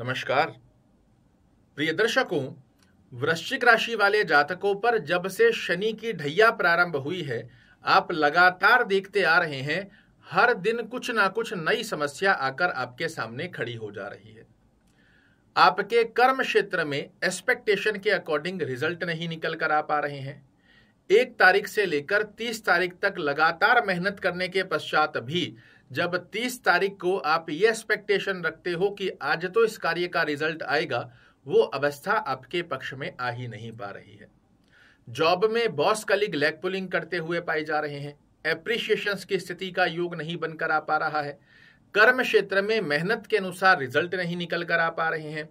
नमस्कार प्रिय दर्शकों वृश्चिक राशि वाले जातकों पर जब से शनि की ढैया प्रारंभ हुई है आप लगातार देखते आ रहे हैं हर दिन कुछ ना कुछ नई समस्या आकर आपके सामने खड़ी हो जा रही है आपके कर्म क्षेत्र में एक्सपेक्टेशन के अकॉर्डिंग रिजल्ट नहीं निकल कर आ पा रहे हैं एक तारीख से लेकर तीस तारीख तक लगातार मेहनत करने के पश्चात भी जब 30 तारीख को आप ये एक्सपेक्टेशन रखते हो कि आज तो इस कार्य का रिजल्ट आएगा वो अवस्था आपके पक्ष में आ ही नहीं पा रही है जॉब में बॉस कलीग लेग पुलिंग करते हुए पाए जा रहे हैं एप्रिशिएशन की स्थिति का योग नहीं बनकर आ पा रहा है कर्म क्षेत्र में मेहनत के अनुसार रिजल्ट नहीं निकल कर आ पा रहे हैं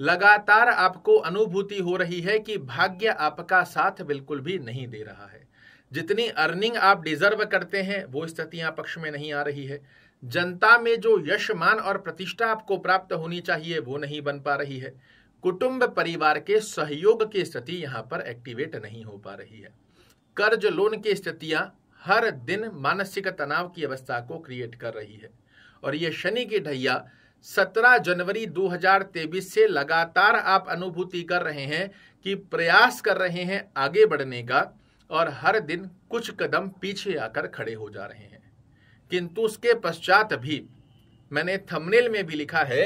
लगातार आपको अनुभूति हो रही है कि भाग्य आपका साथ बिल्कुल भी नहीं दे रहा है जितनी अर्निंग आप डिजर्व करते हैं वो स्थिति यहाँ पक्ष में नहीं आ रही है जनता में जो यश मान और प्रतिष्ठा आपको प्राप्त होनी चाहिए वो नहीं बन पा रही है कुटुंब परिवार के सहयोग की स्थिति यहाँ पर एक्टिवेट नहीं हो पा रही है कर्ज लोन की स्थितियां हर दिन मानसिक तनाव की अवस्था को क्रिएट कर रही है और ये शनि की ढैया 17 जनवरी 2023 से लगातार आप अनुभूति कर रहे हैं कि प्रयास कर रहे हैं आगे बढ़ने का और हर दिन कुछ कदम पीछे आकर खड़े हो जा रहे हैं किंतु उसके पश्चात भी मैंने थंबनेल में भी लिखा है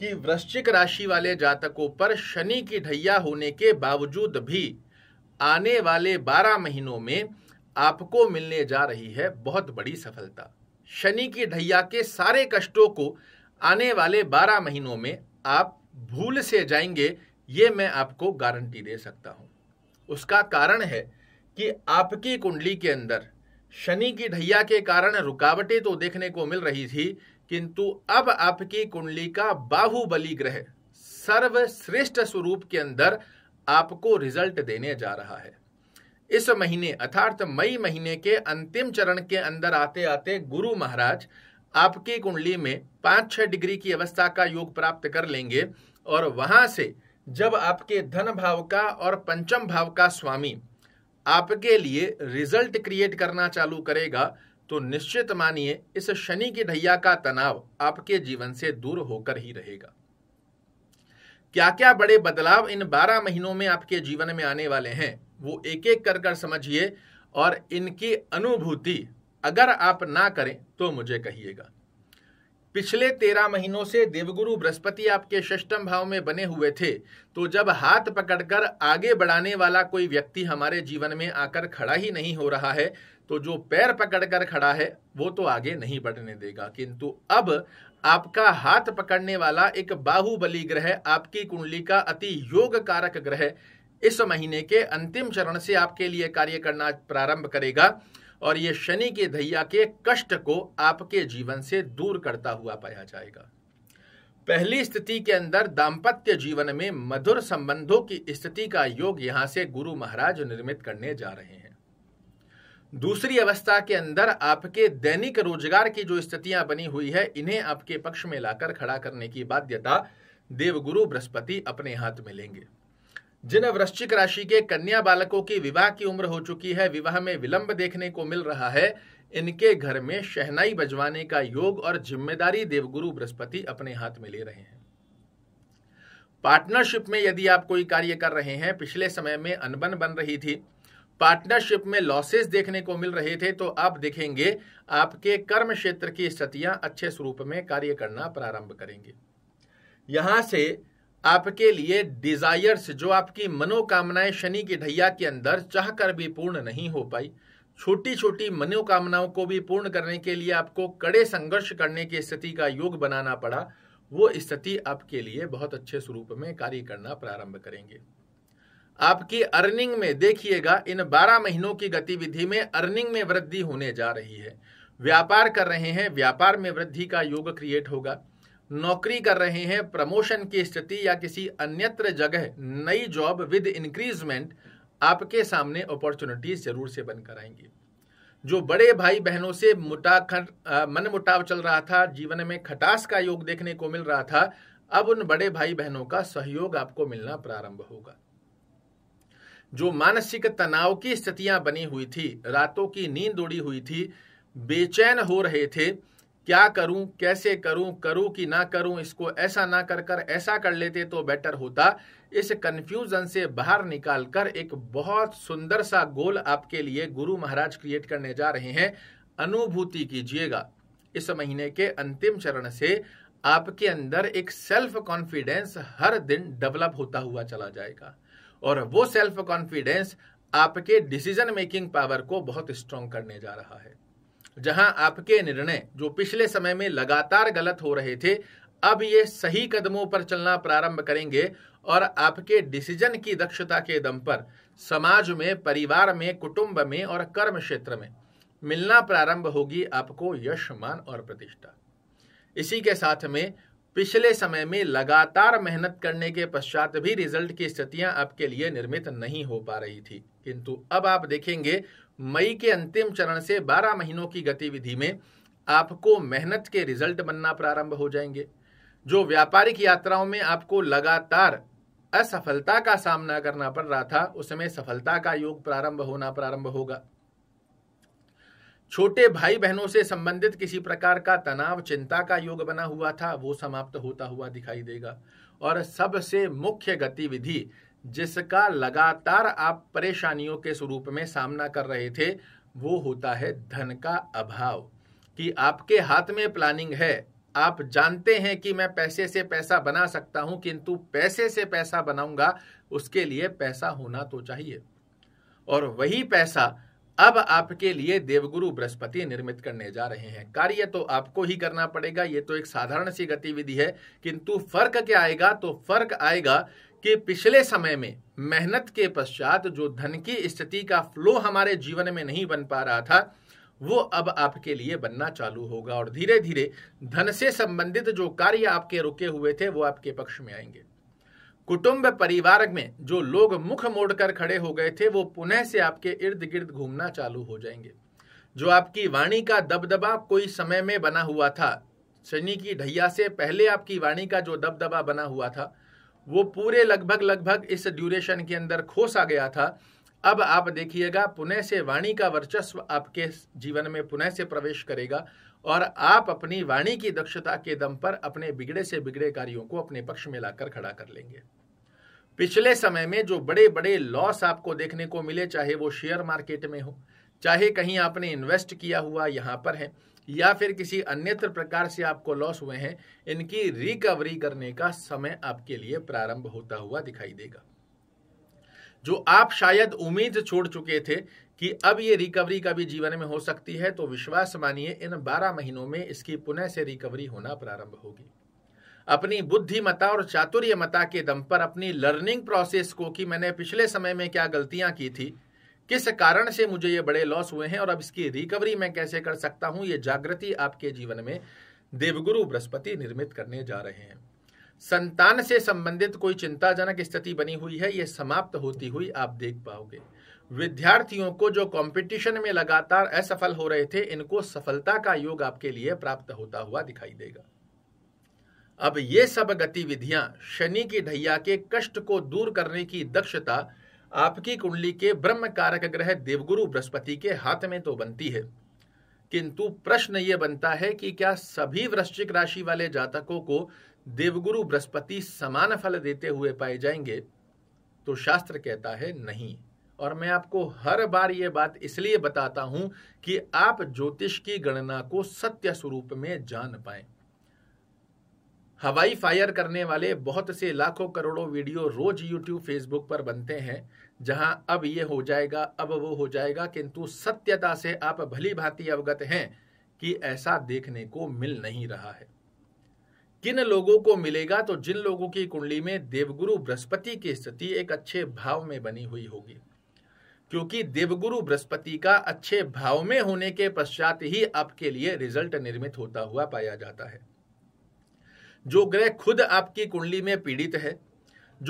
कि वृश्चिक राशि वाले जातकों पर शनि की ढैया होने के बावजूद भी आने वाले 12 महीनों में आपको मिलने जा रही है बहुत बड़ी सफलता शनि की ढैया के सारे कष्टों को आने वाले 12 महीनों में आप भूल से जाएंगे ये मैं आपको गारंटी दे सकता हूँ उसका कारण है कि आपकी कुंडली के अंदर शनि की ढैया के कारण रुकावटें तो देखने को मिल रही थी किंतु अब आपकी कुंडली का बाहुबली ग्रह सर्वश्रेष्ठ स्वरूप के अंदर आपको रिजल्ट देने जा रहा है इस महीने अर्थात मई महीने के अंतिम चरण के अंदर आते आते गुरु महाराज आपकी कुंडली में पांच छह डिग्री की अवस्था का योग प्राप्त कर लेंगे और वहां से जब आपके धन भाव का और पंचम भाव का स्वामी आपके लिए रिजल्ट क्रिएट करना चालू करेगा तो निश्चित मानिए इस शनि की ढैया का तनाव आपके जीवन से दूर होकर ही रहेगा क्या क्या बड़े बदलाव इन 12 महीनों में आपके जीवन में आने वाले हैं वो एक एक कर कर समझिए और इनकी अनुभूति अगर आप ना करें तो मुझे कहिएगा पिछले तेरह महीनों से देवगुरु बृहस्पति आपके षष्टम भाव में बने हुए थे तो जब हाथ पकड़कर आगे बढ़ाने वाला कोई व्यक्ति हमारे जीवन में आकर खड़ा ही नहीं हो रहा है तो जो पैर पकड़कर खड़ा है वो तो आगे नहीं बढ़ने देगा किंतु अब आपका हाथ पकड़ने वाला एक बाहुबली ग्रह आपकी कुंडली का अति योग कारक ग्रह इस महीने के अंतिम चरण से आपके लिए कार्य करना प्रारंभ करेगा और ये शनि के धैया के कष्ट को आपके जीवन से दूर करता हुआ पाया जाएगा पहली स्थिति के अंदर दाम्पत्य जीवन में मधुर संबंधों की स्थिति का योग यहां से गुरु महाराज निर्मित करने जा रहे हैं दूसरी अवस्था के अंदर आपके दैनिक रोजगार की जो स्थितियां बनी हुई है इन्हें आपके पक्ष में लाकर खड़ा करने की बाध्यता देवगुरु बृहस्पति अपने हाथ में लेंगे जिन वृश्चिक राशि के कन्या बालकों की विवाह की उम्र हो चुकी है विवाह में विलंब देखने को मिल रहा है इनके घर में शहनाई बजवाने का योग और जिम्मेदारी देवगुरु बृहस्पति अपने हाथ में ले रहे हैं पार्टनरशिप में यदि आप कोई कार्य कर रहे हैं पिछले समय में अनबन बन रही थी पार्टनरशिप में लॉसेस देखने को मिल रहे थे तो आप देखेंगे आपके कर्म क्षेत्र की स्थितियां अच्छे स्वरूप में कार्य करना प्रारंभ करेंगे यहां से आपके लिए डिजायर्स जो आपकी मनोकामनाएं शनि की ढैया के अंदर चाह कर भी पूर्ण नहीं हो पाई छोटी छोटी मनोकामनाओं को भी पूर्ण करने के लिए आपको कड़े संघर्ष करने की स्थिति का योग बनाना पड़ा वो स्थिति आपके लिए बहुत अच्छे स्वरूप में कार्य करना प्रारंभ करेंगे आपकी अर्निंग में देखिएगा इन 12 महीनों की गतिविधि में अर्निंग में वृद्धि होने जा रही है व्यापार कर रहे हैं व्यापार में वृद्धि का योग क्रिएट होगा नौकरी कर रहे हैं प्रमोशन की स्थिति या किसी अन्यत्र जगह नई जॉब विद इंक्रीजमेंट आपके सामने अपॉर्चुनिटीज जरूर से बनकर आएंगी जो बड़े भाई बहनों से मुटा मन मुटाव चल रहा था जीवन में खटास का योग देखने को मिल रहा था अब उन बड़े भाई बहनों का सहयोग आपको मिलना प्रारंभ होगा जो मानसिक तनाव की स्थितियां बनी हुई थी रातों की नींद उड़ी हुई थी बेचैन हो रहे थे क्या करूं कैसे करूं करूं कि ना करूं इसको ऐसा ना कर कर ऐसा कर लेते तो बेटर होता इस कंफ्यूजन से बाहर निकालकर एक बहुत सुंदर सा गोल आपके लिए गुरु महाराज क्रिएट करने जा रहे हैं अनुभूति कीजिएगा इस महीने के अंतिम चरण से आपके अंदर एक सेल्फ कॉन्फिडेंस हर दिन डेवलप होता हुआ चला जाएगा और वो सेल्फ कॉन्फिडेंस आपके डिसीजन मेकिंग पावर को बहुत स्ट्रॉन्ग करने जा रहा है जहां आपके निर्णय जो पिछले समय में लगातार गलत हो रहे थे अब ये सही कदमों पर चलना प्रारंभ करेंगे और आपके डिसीजन की दक्षता के दम पर समाज में परिवार में कुटुंब में और कर्म क्षेत्र में मिलना प्रारंभ होगी आपको यश मान और प्रतिष्ठा इसी के साथ में पिछले समय में लगातार मेहनत करने के पश्चात भी रिजल्ट की स्थितियां आपके लिए निर्मित नहीं हो पा रही थी किंतु अब आप देखेंगे मई के अंतिम चरण से 12 महीनों की गतिविधि में आपको मेहनत के रिजल्ट बनना प्रारंभ हो जाएंगे जो व्यापारिक यात्राओं में आपको लगातार असफलता का सामना करना पड़ रहा था उसमें सफलता का योग प्रारंभ होना प्रारंभ होगा छोटे भाई बहनों से संबंधित किसी प्रकार का तनाव चिंता का योग बना हुआ था वो समाप्त होता हुआ दिखाई देगा और सबसे मुख्य गतिविधि जिसका लगातार आप परेशानियों के स्वरूप में सामना कर रहे थे वो होता है धन का अभाव कि आपके हाथ में प्लानिंग है आप जानते हैं कि मैं पैसे से पैसा बना सकता हूं किंतु पैसे से पैसा बनाऊंगा उसके लिए पैसा होना तो चाहिए और वही पैसा अब आपके लिए देवगुरु बृहस्पति निर्मित करने जा रहे हैं कार्य तो आपको ही करना पड़ेगा ये तो एक साधारण सी गतिविधि है किंतु फर्क क्या आएगा तो फर्क आएगा कि पिछले समय में मेहनत के पश्चात जो धन की स्थिति का फ्लो हमारे जीवन में नहीं बन पा रहा था वो अब आपके लिए बनना चालू होगा और धीरे धीरे धन से संबंधित जो कार्य आपके रुके हुए थे वो आपके पक्ष में आएंगे कुटुंब परिवार में जो लोग मुख मोड़कर खड़े हो गए थे वो पुनः से आपके इर्द गिर्द घूमना चालू हो जाएंगे जो आपकी वाणी का दबदबा कोई समय में बना हुआ था शनि की ढैया से पहले आपकी वाणी का जो दबदबा बना हुआ था वो पूरे लगभग लगभग इस ड्यूरेशन के अंदर खोस आ गया था अब आप देखिएगा पुनः से वाणी का वर्चस्व आपके जीवन में पुनः से प्रवेश करेगा और आप अपनी वाणी की दक्षता के दम पर अपने बिगड़े से बिगड़े कार्यों को अपने पक्ष में लाकर खड़ा कर लेंगे पिछले समय में जो बड़े बड़े लॉस आपको देखने को मिले चाहे वो शेयर मार्केट में हो चाहे कहीं आपने इन्वेस्ट किया हुआ यहाँ पर है या फिर किसी अन्यत्र प्रकार से आपको लॉस हुए हैं इनकी रिकवरी करने का समय आपके लिए प्रारंभ होता हुआ दिखाई देगा जो आप शायद उम्मीद छोड़ चुके थे कि अब ये रिकवरी कभी जीवन में हो सकती है तो विश्वास मानिए इन 12 महीनों में इसकी पुनः से रिकवरी होना प्रारंभ होगी अपनी बुद्धिमता और चातुर्यमता के दम पर अपनी लर्निंग प्रोसेस को कि मैंने पिछले समय में क्या गलतियां की थी किस कारण से मुझे ये बड़े लॉस हुए हैं और अब इसकी रिकवरी मैं कैसे कर सकता हूं ये जागृति आपके जीवन में देवगुरु बृहस्पति निर्मित करने जा रहे हैं संतान से संबंधित कोई चिंताजनक स्थिति बनी हुई है यह समाप्त होती हुई आप देख पाओगे विद्यार्थियों को जो कंपटीशन में लगातार असफल हो रहे थे इनको सफलता का योग आपके लिए प्राप्त होता हुआ दिखाई देगा अब ये सब गतिविधियां शनि की ढैया के कष्ट को दूर करने की दक्षता आपकी कुंडली के ब्रह्म कारक ग्रह देवगुरु बृहस्पति के हाथ में तो बनती है किंतु प्रश्न ये बनता है कि क्या सभी वृश्चिक राशि वाले जातकों को देवगुरु बृहस्पति समान फल देते हुए पाए जाएंगे तो शास्त्र कहता है नहीं और मैं आपको हर बार ये बात इसलिए बताता हूं कि आप ज्योतिष की गणना को सत्य स्वरूप में जान पाए हवाई फायर करने वाले बहुत से लाखों करोड़ों वीडियो रोज यूट्यूब फेसबुक पर बनते हैं जहां अब ये हो जाएगा अब वो हो जाएगा किंतु सत्यता से आप भली भांति अवगत हैं कि ऐसा देखने को मिल नहीं रहा है किन लोगों को मिलेगा तो जिन लोगों की कुंडली में देवगुरु बृहस्पति की स्थिति एक अच्छे भाव में बनी हुई होगी क्योंकि देवगुरु बृहस्पति का अच्छे भाव में होने के पश्चात ही आपके लिए रिजल्ट निर्मित होता हुआ पाया जाता है जो ग्रह खुद आपकी कुंडली में पीड़ित है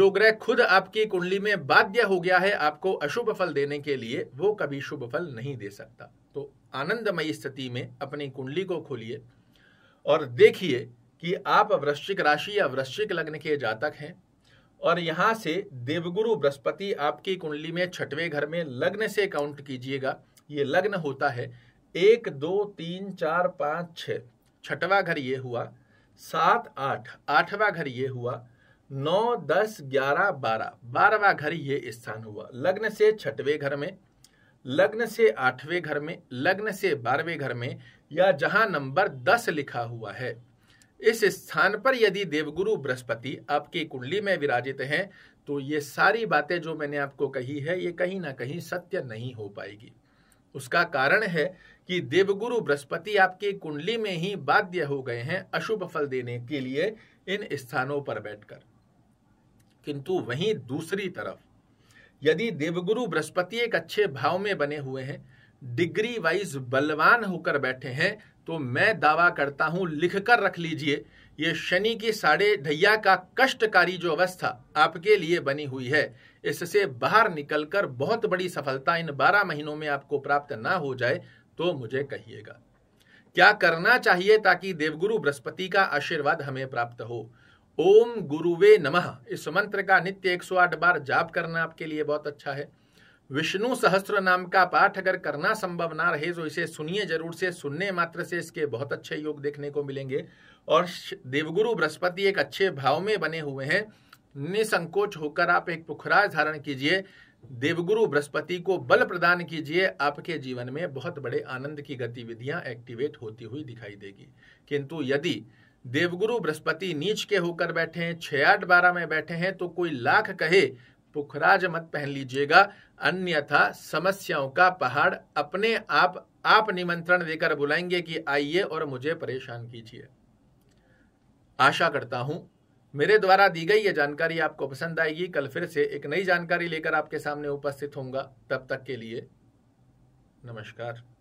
जो ग्रह खुद आपकी कुंडली में बाध्य हो गया है आपको अशुभ फल देने के लिए वो कभी शुभ फल नहीं दे सकता तो आनंदमयी स्थिति में अपनी कुंडली को खोलिए और देखिए कि आप वृश्चिक राशि या वृश्चिक लग्न के जातक हैं और यहाँ से देवगुरु बृहस्पति आपकी कुंडली में छठवें घर में लग्न से काउंट कीजिएगा ये लग्न होता है एक दो तीन चार पाँच छ छठवा घर ये हुआ सात आठ आठवा घर ये हुआ नौ दस ग्यारह बारह बारहवा घर ये स्थान हुआ लग्न से छठवें घर में लग्न से आठवें घर में लग्न से बारहवें घर में या जहां नंबर दस लिखा हुआ है इस स्थान पर यदि देवगुरु बृहस्पति आपकी कुंडली में विराजित हैं तो ये सारी बातें जो मैंने आपको कही है ये कहीं ना कहीं सत्य नहीं हो पाएगी उसका कारण है कि देवगुरु बृहस्पति आपकी कुंडली में ही बाध्य हो गए हैं अशुभ फल देने के लिए इन स्थानों पर बैठकर किंतु वहीं दूसरी तरफ यदि देवगुरु बृहस्पति एक अच्छे भाव में बने हुए हैं डिग्री वाइज बलवान होकर बैठे हैं तो मैं दावा करता हूं लिख कर रख लीजिए ये शनि की साढ़े ढैया का कष्टकारी जो अवस्था आपके लिए बनी हुई है इससे बाहर निकलकर बहुत बड़ी सफलता इन बारह महीनों में आपको प्राप्त ना हो जाए तो मुझे कहिएगा क्या करना चाहिए ताकि देवगुरु बृहस्पति का आशीर्वाद हमें प्राप्त हो ओम गुरुवे नमः इस मंत्र का नित्य 108 बार जाप करना आपके लिए बहुत अच्छा है विष्णु सहस्त्र नाम का पाठ अगर करना संभव ना रहे तो इसे सुनिए जरूर से सुनने मात्र से इसके बहुत अच्छे योग देखने को मिलेंगे और देवगुरु बृहस्पति एक अच्छे भाव में बने हुए हैं निसंकोच होकर आप एक पुखराज धारण कीजिए देवगुरु बृहस्पति को बल प्रदान कीजिए आपके जीवन में बहुत बड़े आनंद की गतिविधियां एक्टिवेट होती हुई दिखाई देगी किंतु यदि देवगुरु बृहस्पति नीच के होकर बैठे हैं छह आठ बारह में बैठे हैं तो कोई लाख कहे पुखराज मत पहन लीजिएगा अन्यथा समस्याओं का पहाड़ अपने आप आप निमंत्रण देकर बुलाएंगे कि आइए और मुझे परेशान कीजिए आशा करता हूं मेरे द्वारा दी गई यह जानकारी आपको पसंद आएगी कल फिर से एक नई जानकारी लेकर आपके सामने उपस्थित होऊंगा तब तक के लिए नमस्कार